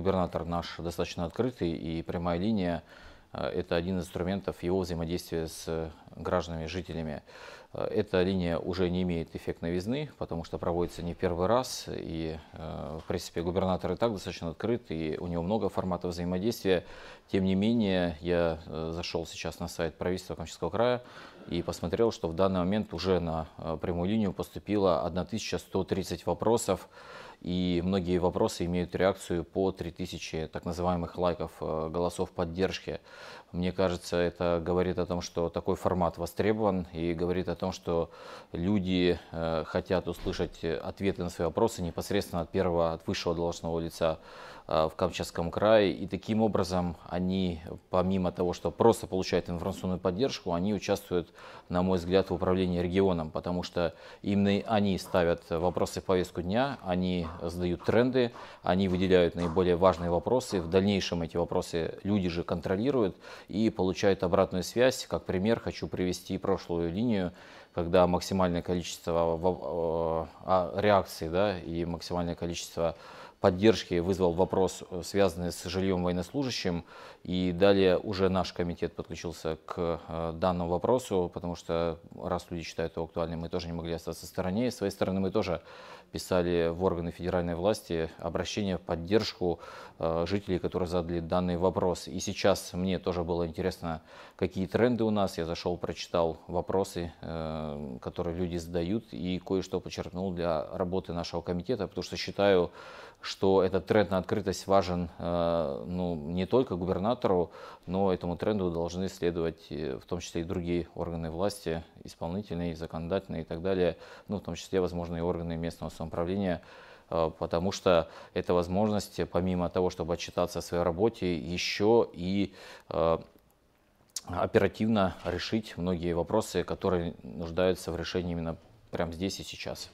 губернатор наш достаточно открытый, и прямая линия э, – это один из инструментов его взаимодействия с э, гражданами, жителями. Э, эта линия уже не имеет эффект новизны, потому что проводится не первый раз. И, э, в принципе, губернатор и так достаточно открыт, и у него много форматов взаимодействия. Тем не менее, я э, зашел сейчас на сайт правительства Камчатского края и посмотрел, что в данный момент уже на прямую линию поступило 1130 вопросов и многие вопросы имеют реакцию по 3000 так называемых лайков, голосов поддержки. Мне кажется, это говорит о том, что такой формат формат востребован и говорит о том, что люди э, хотят услышать ответы на свои вопросы непосредственно от первого, от высшего должностного лица э, в Камчатском крае. И таким образом они, помимо того, что просто получают информационную поддержку, они участвуют, на мой взгляд, в управлении регионом, потому что именно они ставят вопросы в повестку дня, они задают тренды, они выделяют наиболее важные вопросы. В дальнейшем эти вопросы люди же контролируют и получают обратную связь. Как пример, хочу привести прошлую линию, когда максимальное количество э, а, реакций да, и максимальное количество поддержки вызвал вопрос, э, связанный с жильем военнослужащим. И далее уже наш комитет подключился к э, данному вопросу, потому что раз люди считают его актуальным, мы тоже не могли остаться в стороне. И с своей стороны мы тоже писали в органы федеральной власти обращение в поддержку э, жителей, которые задали данный вопрос. И сейчас мне тоже было интересно, какие тренды у нас. Я зашел, прочитал вопросы, которые люди задают, и кое-что подчеркнул для работы нашего комитета, потому что считаю, что этот тренд на открытость важен э, ну, не только губернатору, но этому тренду должны следовать э, в том числе и другие органы власти, исполнительные, законодательные и так далее, ну, в том числе, возможно, и органы местного самоуправления, э, потому что это возможность, помимо того, чтобы отчитаться о своей работе, еще и оперативно решить многие вопросы, которые нуждаются в решении именно прямо здесь и сейчас.